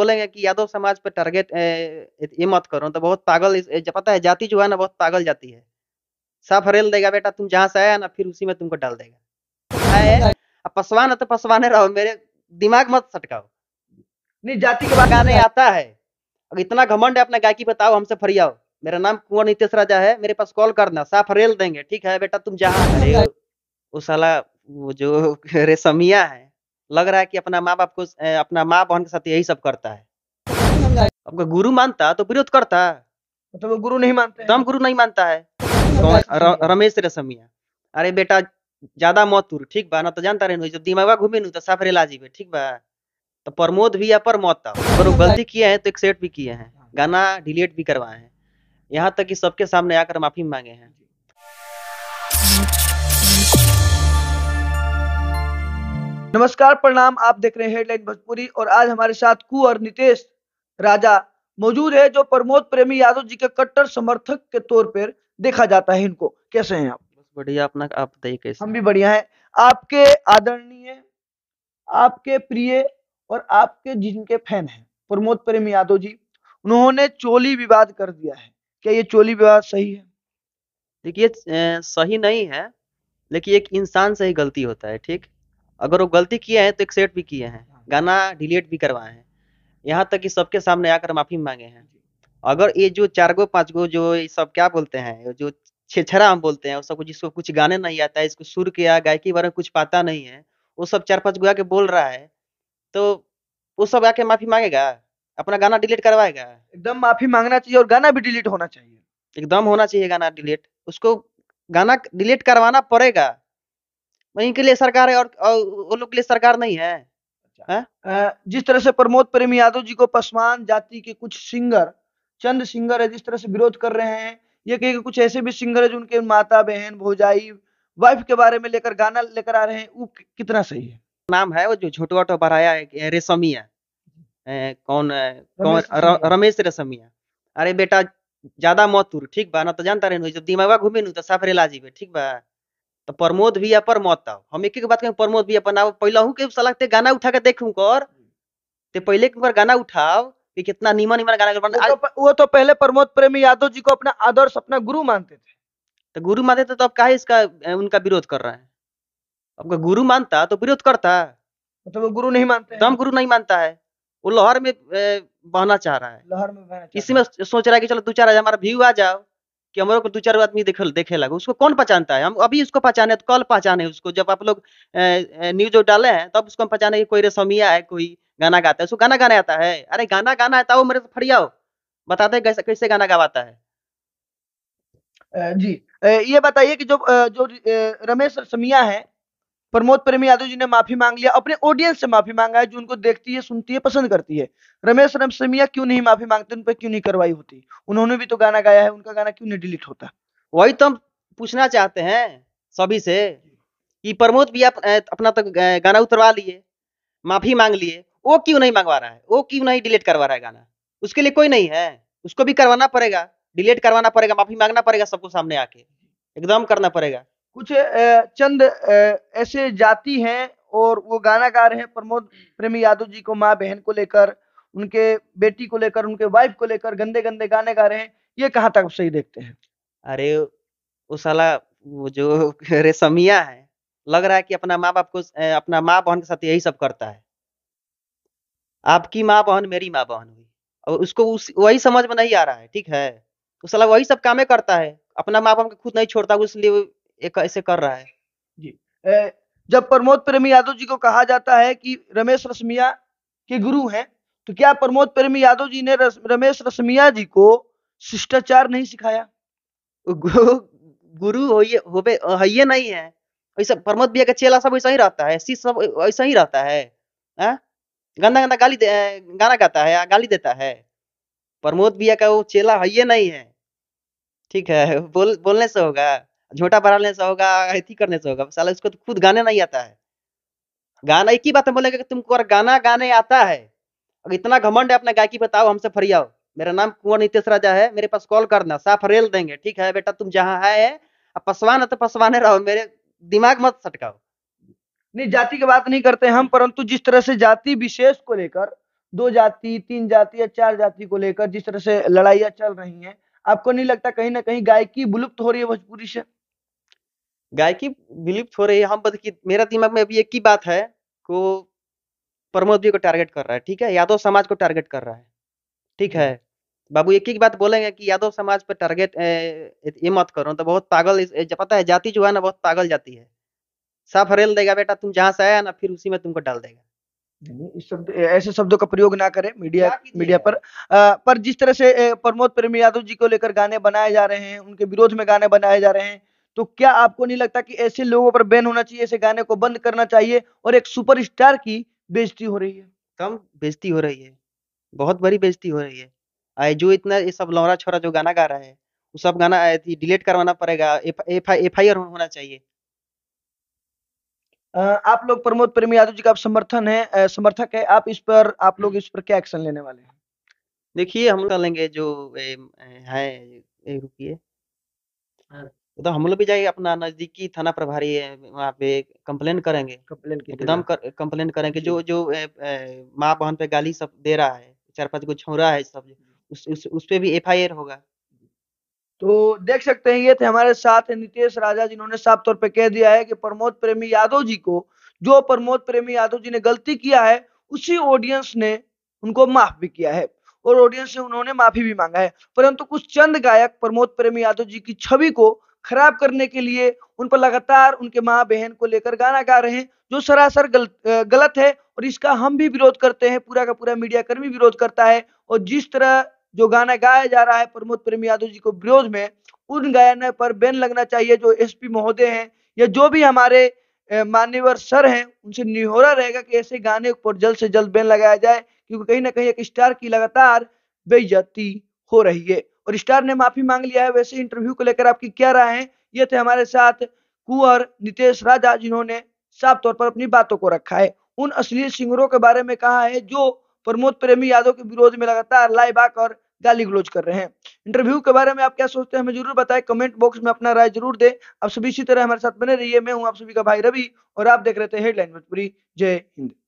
बोलेंगे कि यादव समाज पर टारगेट ये मत करो तो बहुत पागल पता है जाति जो है ना बहुत पागल जाति है साफ रेल देगा बेटा तुम जहाँ से आया ना फिर उसी में तुमको डाल देगा पसवान है तो पसवाने रहो मेरे दिमाग मत सटकाओ नहीं जाति के बाद गाने आता है अगर इतना घमंड है अपना गायकी बताओ हमसे फरियाओ मेरा नाम कुंवर नितेश राजा है मेरे पास कॉल करना साफ रेल देंगे ठीक है बेटा तुम जहाँ उस वो जो रेशमिया है लग रहा है कि अपना माँ बाप को अपना माँ बहन के साथ यही सब करता है आपका गुरु मानता तो विरोध करता तो गुरु नहीं मानते तो हम गुरु नहीं मानता है तो तो रमेश रसमिया अरे बेटा ज्यादा मत उड़ ठीक बा ना तो जानता रहे जब दिमाग घूमे नु तो साफ रेला जीवे ठीक बा तो प्रमोद भी या पर मौत पर वो गलती किए हैं तो एक्सेप्ट भी किए हैं गाना डिलीट भी करवाए हैं यहाँ तक कि सबके सामने आकर माफी मांगे हैं नमस्कार प्रणाम आप देख रहे हैं हेडलाइन भोजपुरी और आज हमारे साथ कु और नितेश राजा मौजूद है जो प्रमोद प्रेमी यादव जी के कट्टर समर्थक के तौर पर देखा जाता है इनको कैसे हैं आप बस बढ़िया अपना आप बताइए कैसे हम भी बढ़िया हैं आपके आदरणीय आपके प्रिय और आपके जिनके फैन हैं प्रमोद प्रेमी यादव जी उन्होंने चोली विवाद कर दिया है क्या ये चोली विवाद सही है देखिए सही नहीं है लेकिन एक इंसान से ही गलती होता है ठीक अगर वो गलती किए हैं तो एक्सेप्ट भी किए हैं गाना डिलीट भी करवाए हैं यहाँ तक कि सबके सामने आकर माफी मांगे हैं अगर ये जो चार गो पांच गो जो ये सब क्या बोलते हैं जो छेछरा हम बोलते हैं सबको जिसको कुछ गाने नहीं आता है इसको सुर के या गायकी बारे में कुछ पता नहीं है वो सब चार पांच गो आके बोल रहा है तो वो सब आके माफी मांगेगा अपना गाना डिलीट करवाएगा एकदम माफी मांगना चाहिए और गाना भी डिलीट होना चाहिए एकदम होना चाहिए गाना डिलीट उसको गाना डिलीट करवाना पड़ेगा वहीं के लिए सरकार है और, वो लोग के लिए सरकार नहीं है अच्छा। जिस तरह से प्रमोद प्रेम यादव जी को पसमान जाति के कुछ सिंगर चंद सिंगर है जिस तरह से विरोध कर रहे हैं ये कहेंगे कुछ ऐसे भी सिंगर है जो उनके माता बहन भोजाई वाइफ के बारे में लेकर गाना लेकर आ रहे हैं वो कितना सही है नाम है वो जो छोटो ऑटो बढ़ाया है रेशमिया कौन है? कौन रमेश रेशमिया अरे बेटा ज्यादा मत ठीक बा ना तो जानता रहे जब दिमाग घूमे ना तो रेला जीवे ठीक बा तो प्रमोद भी या परमोद हम एक एक बात कहें प्रमोद भी अपन पहला हूँ के सलाह ते गाना उठा के देखू कर ते पहले के गाना उठाओ कि कितना नीमन नीमन गाना वो, तो, वो तो पहले प्रमोद प्रेमी यादव जी को अपना आदर्श अपना गुरु मानते थे तो गुरु मानते थे तो अब काहे इसका उनका विरोध कर रहे हैं आपका गुरु मानता तो विरोध करता तो वो गुरु नहीं मानते तो हम गुरु नहीं मानता है वो लोहर में बहना चाह रहा है लोहर में इसी में सोच रहा है कि चलो दो चार हजार हमारा व्यू आ जाओ कि हमारे को दो चार आदमी देख देखे लगे उसको कौन पहचानता है हम अभी उसको पहचाने तो कल पहचाने उसको जब आप लोग न्यूज डाले हैं तब उसको हम पहचाने की कोई रेशमिया है कोई गाना गाता है उसको गाना गाने आता है अरे गाना गाना आता हो मेरे तो हो बताते हैं कैसे कैसे गाना गवाता है जी ये बताइए कि जो जो रमेश रसमिया है प्रमोद प्रेमी यादव जी ने माफी मांग लिया अपने ऑडियंस से माफी मांगा है जो उनको देखती है सुनती है पसंद करती है रमेश रमसमिया क्यों नहीं माफी मांगते उन पर क्यों नहीं कार्रवाई होती उन्होंने भी तो गाना गाया है उनका गाना क्यों नहीं डिलीट होता वही तो हम पूछना चाहते हैं सभी से कि प्रमोद भी आप अपना तो गाना उतरवा लिए माफी मांग लिए वो क्यों नहीं मांगवा रहा है वो क्यों नहीं डिलीट करवा रहा है गाना उसके लिए कोई नहीं है उसको भी करवाना पड़ेगा डिलीट करवाना पड़ेगा माफी मांगना पड़ेगा सबको सामने आके एकदम करना पड़ेगा कुछ चंद ऐसे जाति हैं और वो गाना गा रहे हैं प्रमोद प्रेमी यादव जी को माँ बहन को लेकर उनके बेटी को लेकर उनके वाइफ को लेकर गंदे गंदे गाने गा रहे हैं ये कहाँ तक सही देखते हैं अरे वो साला वो जो रेशमिया है लग रहा है कि अपना माँ बाप को अपना माँ बहन के साथ यही सब करता है आपकी माँ बहन मेरी माँ बहन हुई और उसको उस वही समझ में नहीं आ रहा है ठीक है उस तो साला वही सब कामें करता है अपना माँ बाप को खुद नहीं छोड़ता उसलिए एक ऐसे कर रहा है जी ए, जब प्रमोद प्रेमी यादव जी को कहा जाता है कि रमेश रश्मिया के गुरु हैं तो क्या प्रमोद प्रेमी यादव जी ने रस, रमेश रश्मिया जी को शिष्टाचार नहीं सिखाया गुरु, गुरु हो ये हो नहीं है ऐसा प्रमोद भैया का चेला सब ऐसा ही रहता है सी सब ऐसा ही रहता है आ? हाँ? गंदा गंदा गाली गाना गाता है गाली देता है प्रमोद भैया का वो चेला है नहीं है ठीक है बोल बोलने से होगा झोटा लेने से होगा अथी करने से होगा साला इसको तो खुद गाने नहीं आता है गाना एक ही बात हम बोलेगा कि तुमको अगर गाना गाने आता है अगर इतना घमंड है अपना गायकी बताओ हमसे फरियाओ मेरा नाम कुंवर नितेश राजा है मेरे पास कॉल करना साफ रेल देंगे ठीक है बेटा तुम जहाँ है अब पसवान है तो पसवाने रहो मेरे दिमाग मत सटकाओ नहीं जाति की बात नहीं करते हम परंतु जिस तरह से जाति विशेष को लेकर दो जाति तीन जाति या चार जाति को लेकर जिस तरह से लड़ाइयां चल रही हैं आपको नहीं लगता कहीं ना कहीं गायकी विलुप्त हो रही है भोजपुरी से गाय की विलुप्त हो रही है हम बता मेरा दिमाग में अभी एक ही बात है को प्रमोद जी को टारगेट कर रहा है ठीक है यादव समाज को टारगेट कर रहा है ठीक है हम्म। बाबू एक ही बात बोलेंगे कि यादव समाज पर टारगेट ये मत करो तो बहुत पागल पता है जाति जो है ना बहुत पागल जाती है साफ हरेल देगा बेटा तुम जहाँ से आया ना फिर उसी में तुमको डाल देगा इस शब्द ऐसे शब्दों का प्रयोग ना करें मीडिया मीडिया पर आ, पर जिस तरह से प्रमोद प्रेमी यादव जी को लेकर गाने बनाए जा रहे हैं उनके विरोध में गाने बनाए जा रहे हैं तो क्या आपको नहीं लगता कि ऐसे लोगों पर बैन होना चाहिए ऐसे गाने को बंद करना चाहिए और एक सुपरस्टार की बेजती हो रही है कम बेजती हो रही है बहुत बड़ी बेजती हो रही है आए जो इतना ये सब लौरा छोरा जो गाना गा रहा है वो सब गाना थी डिलीट करवाना पड़ेगा एफ आई आर होना चाहिए आप लोग प्रमोद प्रेमी यादव जी का समर्थन है समर्थक है आप इस पर आप लोग इस पर क्या एक्शन लेने वाले हैं देखिए हम लोग लेंगे जो है रुकिए हाँ। तो, तो हम लोग भी जाएंगे अपना नजदीकी थाना प्रभारी वहाँ पे कंप्लेन करेंगे कंप्लेन एकदम कंप्लेन करेंगे जो जो माँ बहन पे गाली सब दे रहा है चार पांच को छोड़ा है सब उस उस उस पे भी एफआईआर होगा तो देख सकते हैं ये थे हमारे साथ नितेश राजा जिन्होंने साफ तौर पे कह दिया है कि प्रमोद प्रेमी यादव जी को जो प्रमोद प्रेमी यादव जी ने गलती किया है उसी ऑडियंस ने उनको माफ भी किया है और ऑडियंस से उन्होंने माफी भी मांगा है परंतु कुछ चंद गायक प्रमोद प्रेमी यादव जी की छवि को खराब करने के लिए उन पर लगातार उनके माँ बहन को लेकर गाना गा रहे हैं जो सरासर गल, गलत है और इसका हम भी विरोध करते हैं पूरा का पूरा मीडिया कर्मी विरोध करता है और जिस तरह जो गाना गाया जा रहा है प्रमोद प्रेम यादव जी को विरोध में उन गायन पर बैन लगना चाहिए जो एसपी महोदय हैं या जो भी हमारे मान्यवर सर हैं उनसे निहोरा रहेगा कि ऐसे गाने पर जल्द से जल्द बैन लगाया जाए क्योंकि कहीं ना कहीं एक स्टार की लगातार बेइज्जती हो रही है और स्टार ने माफी मांग लिया है वैसे इंटरव्यू को लेकर आपकी क्या राय है ये थे हमारे साथ कुंवर नितेश राजा जिन्होंने साफ तौर पर अपनी बातों को रखा है उन अश्लील सिंगरों के बारे में कहा है जो प्रमोद प्रेमी यादव के विरोध में लगातार लाइव आकर गाली गलोज कर रहे हैं इंटरव्यू के बारे में आप क्या सोचते हैं हमें जरूर बताएं कमेंट बॉक्स में अपना राय जरूर दें आप सभी इसी तरह हमारे साथ बने रहिए मैं हूं आप सभी का भाई रवि और आप देख रहे थे हेडलाइन भोजपुरी जय हिंद